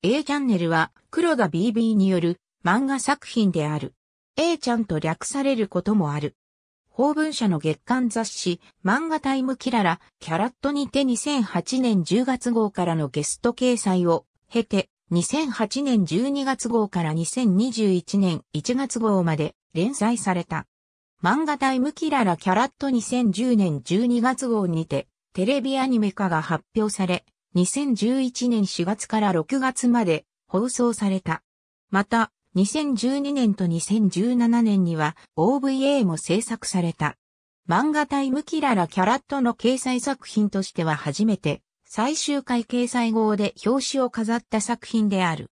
A チャンネルは黒田 BB による漫画作品である。A ちゃんと略されることもある。法文社の月刊雑誌漫画タイムキララキャラットにて2008年10月号からのゲスト掲載を経て2008年12月号から2021年1月号まで連載された。漫画タイムキララキャラット2010年12月号にてテレビアニメ化が発表され、2011年4月から6月まで放送された。また、2012年と2017年には OVA も制作された。漫画タイムキララキャラットの掲載作品としては初めて最終回掲載号で表紙を飾った作品である。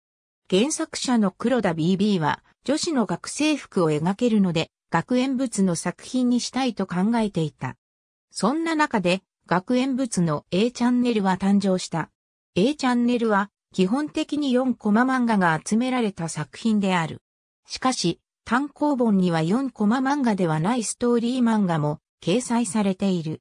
原作者の黒田 BB は女子の学生服を描けるので学園物の作品にしたいと考えていた。そんな中で学園物の A チャンネルは誕生した。A チャンネルは基本的に4コマ漫画が集められた作品である。しかし、単行本には4コマ漫画ではないストーリー漫画も掲載されている。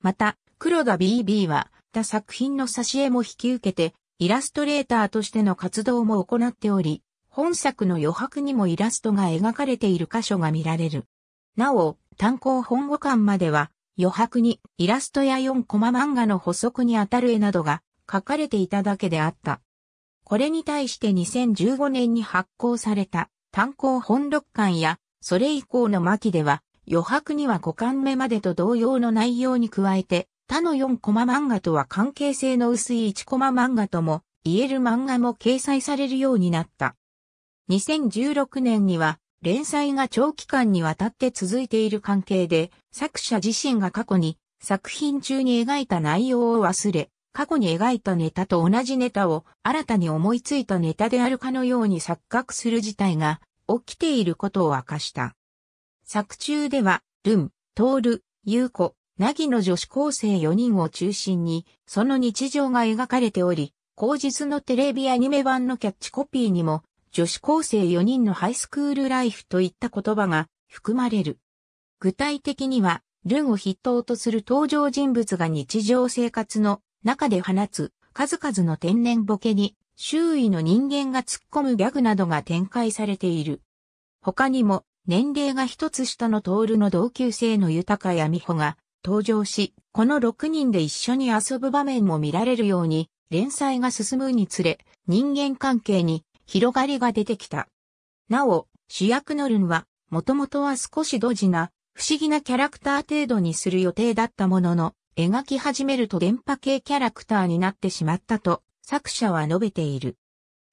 また、黒田 BB は、他作品の挿絵も引き受けて、イラストレーターとしての活動も行っており、本作の余白にもイラストが描かれている箇所が見られる。なお、単行本語館までは、余白にイラストや4コマ漫画の補足にあたる絵などが書かれていただけであった。これに対して2015年に発行された単行本録巻やそれ以降の巻では余白には5巻目までと同様の内容に加えて他の4コマ漫画とは関係性の薄い1コマ漫画とも言える漫画も掲載されるようになった。2016年には連載が長期間にわたって続いている関係で、作者自身が過去に作品中に描いた内容を忘れ、過去に描いたネタと同じネタを新たに思いついたネタであるかのように錯覚する事態が起きていることを明かした。作中では、ルン、トール、ユーコ、ナギの女子高生4人を中心に、その日常が描かれており、後日のテレビアニメ版のキャッチコピーにも、女子高生4人のハイスクールライフといった言葉が含まれる。具体的には、ルンを筆頭とする登場人物が日常生活の中で放つ数々の天然ボケに周囲の人間が突っ込むギャグなどが展開されている。他にも年齢が一つ下のトールの同級生の豊や美穂が登場し、この6人で一緒に遊ぶ場面も見られるように連載が進むにつれ人間関係に広がりが出てきた。なお、主役のルンは、もともとは少しドジな、不思議なキャラクター程度にする予定だったものの、描き始めると電波系キャラクターになってしまったと、作者は述べている。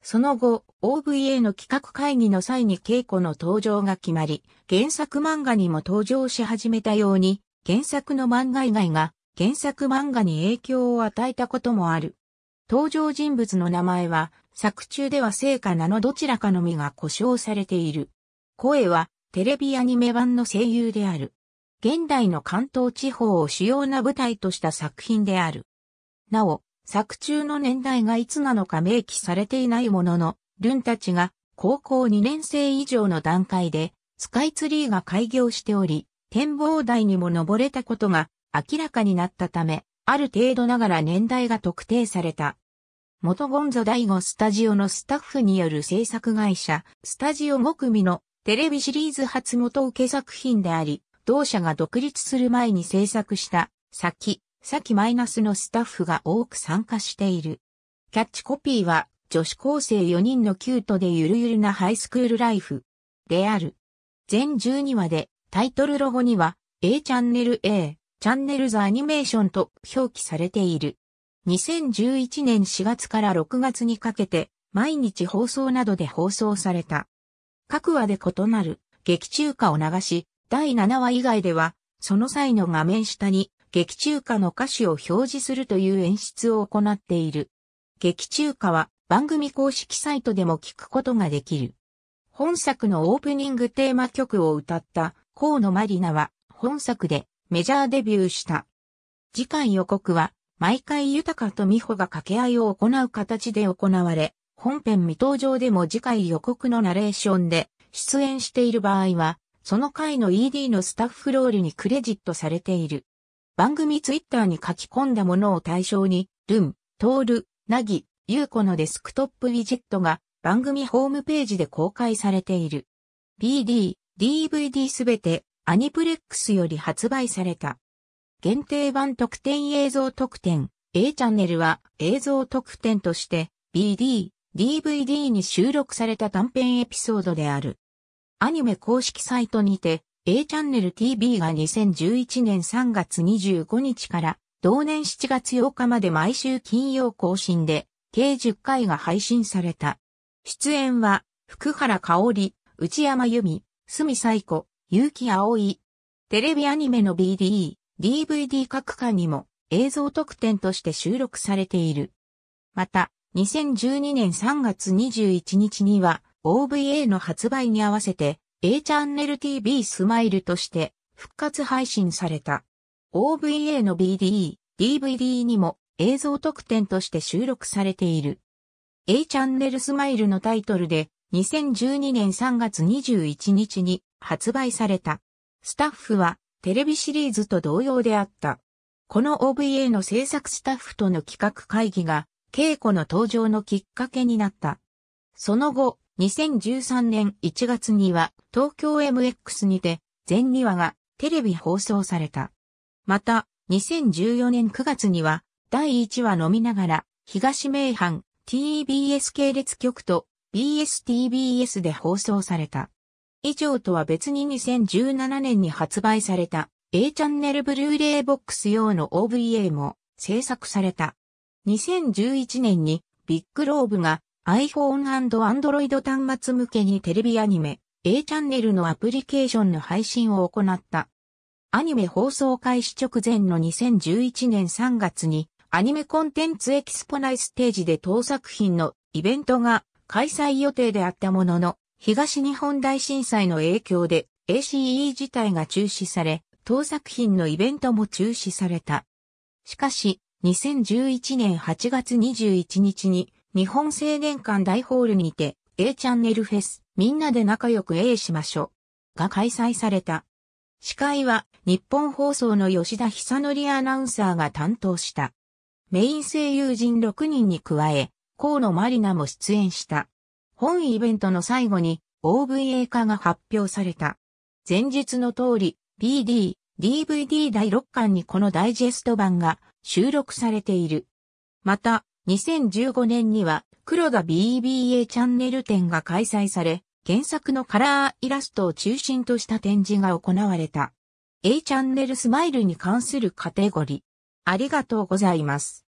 その後、OVA の企画会議の際に稽古の登場が決まり、原作漫画にも登場し始めたように、原作の漫画以外が原作漫画に影響を与えたこともある。登場人物の名前は、作中では聖果名のどちらかのみが故障されている。声はテレビアニメ版の声優である。現代の関東地方を主要な舞台とした作品である。なお、作中の年代がいつなのか明記されていないものの、ルンたちが高校2年生以上の段階で、スカイツリーが開業しており、展望台にも登れたことが明らかになったため、ある程度ながら年代が特定された。元ゴンゾ第五スタジオのスタッフによる制作会社、スタジオ5組のテレビシリーズ初元受け作品であり、同社が独立する前に制作した、先、先マイナスのスタッフが多く参加している。キャッチコピーは、女子高生4人のキュートでゆるゆるなハイスクールライフである。全12話で、タイトルロゴには、A チャンネル A、チャンネルザアニメーションと表記されている。2011年4月から6月にかけて、毎日放送などで放送された。各話で異なる劇中歌を流し、第7話以外では、その際の画面下に劇中歌の歌詞を表示するという演出を行っている。劇中歌は番組公式サイトでも聞くことができる。本作のオープニングテーマ曲を歌った河野まりなは本作でメジャーデビューした。次回予告は毎回豊と美穂が掛け合いを行う形で行われ、本編未登場でも次回予告のナレーションで出演している場合は、その回の ED のスタッフロールにクレジットされている。番組ツイッターに書き込んだものを対象に、ルン、トール、ナギ、ユーコのデスクトップウィジェットが番組ホームページで公開されている。BD、DVD すべてアニプレックスより発売された。限定版特典映像特典 A チャンネルは映像特典として BD、DVD に収録された短編エピソードである。アニメ公式サイトにて A チャンネル TV が2011年3月25日から同年7月8日まで毎週金曜更新で計10回が配信された。出演は福原香織、内山由美、住彩子、結城葵。テレビアニメの BD、DVD 各館にも映像特典として収録されている。また、2012年3月21日には OVA の発売に合わせて A チャンネル TV スマイルとして復活配信された。OVA の BD、DVD にも映像特典として収録されている。A チャンネルスマイルのタイトルで2012年3月21日に発売された。スタッフはテレビシリーズと同様であった。この OVA の制作スタッフとの企画会議が、稽古の登場のきっかけになった。その後、2013年1月には東京 MX にて全2話がテレビ放送された。また、2014年9月には第1話飲みながら東名阪 TBS 系列局と BSTBS で放送された。以上とは別に2017年に発売された A チャンネルブルーレイボックス用の OVA も制作された。2011年にビッグローブが iPhone Android 端末向けにテレビアニメ A チャンネルのアプリケーションの配信を行った。アニメ放送開始直前の2011年3月にアニメコンテンツエキスポ内ステージで当作品のイベントが開催予定であったものの東日本大震災の影響で ACE 自体が中止され、当作品のイベントも中止された。しかし、2011年8月21日に日本青年館大ホールにて A チャンネルフェスみんなで仲良く A しましょうが開催された。司会は日本放送の吉田久則アナウンサーが担当した。メイン声優陣6人に加え、河野まりなも出演した。本イベントの最後に OVA 化が発表された。前述の通り、BD、DVD 第6巻にこのダイジェスト版が収録されている。また、2015年には黒田 BBA チャンネル展が開催され、原作のカラーイラストを中心とした展示が行われた。A チャンネルスマイルに関するカテゴリー。ありがとうございます。